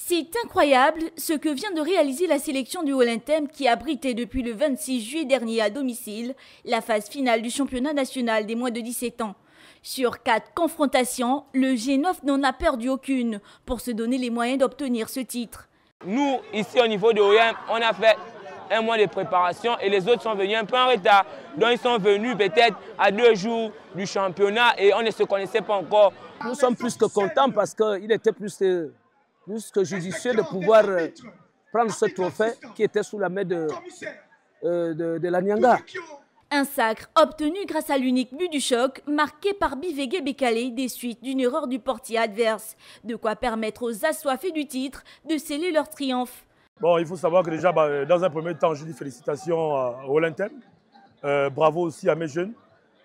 C'est incroyable ce que vient de réaliser la sélection du Wellington qui abritait depuis le 26 juillet dernier à domicile la phase finale du championnat national des moins de 17 ans. Sur quatre confrontations, le G9 n'en a perdu aucune pour se donner les moyens d'obtenir ce titre. Nous, ici au niveau de OM, on a fait un mois de préparation et les autres sont venus un peu en retard. Donc ils sont venus peut-être à deux jours du championnat et on ne se connaissait pas encore. Nous sommes plus que contents parce qu'il était plus plus que judicieux de pouvoir euh, prendre ce trophée qui était sous la main de, euh, la Nyanga. Un sacre obtenu grâce à l'unique but du choc, marqué par Bivege Bekale des suites d'une erreur du portier adverse. De quoi permettre aux assoiffés du titre de sceller leur triomphe. Bon, il faut savoir que déjà, bah, euh, dans un premier temps, je dis félicitations à Olyntem. bravo aussi à mes jeunes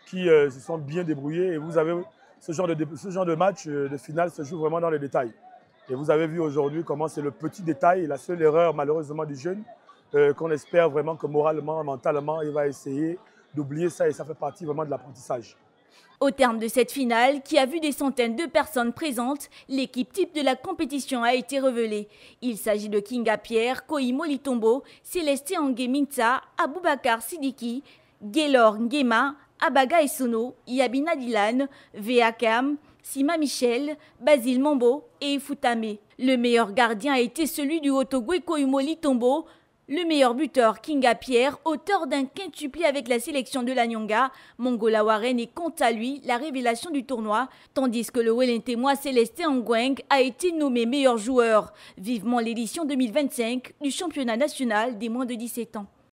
qui se sont bien débrouillés. Et vous avez ce genre de, ce genre de match, de finale, se joue vraiment dans les détails. Et vous avez vu aujourd'hui comment c'est le petit détail, la seule erreur malheureusement du jeune, euh, qu'on espère vraiment que moralement, mentalement, il va essayer d'oublier ça et ça fait partie vraiment de l'apprentissage. Au terme de cette finale, qui a vu des centaines de personnes présentes, l'équipe type de la compétition a été révélée. Il s'agit de Kinga Pierre, Kohi Molitombo, Célestin Angeminta, Aboubakar Sidiki, Gaylor Ngema, Abaga Essono, Yabina Dilan, Veakam, Sima Michel, Basile Mombo et Ifutame. Le meilleur gardien a été celui du Otogwe Koumoli Tombo, le meilleur buteur, Kinga Pierre, auteur d'un quintuplé avec la sélection de la Nyonga, Mongola Warren est quant à lui la révélation du tournoi, tandis que le témoin Célestin Ngueng a été nommé meilleur joueur. Vivement l'édition 2025 du championnat national des moins de 17 ans.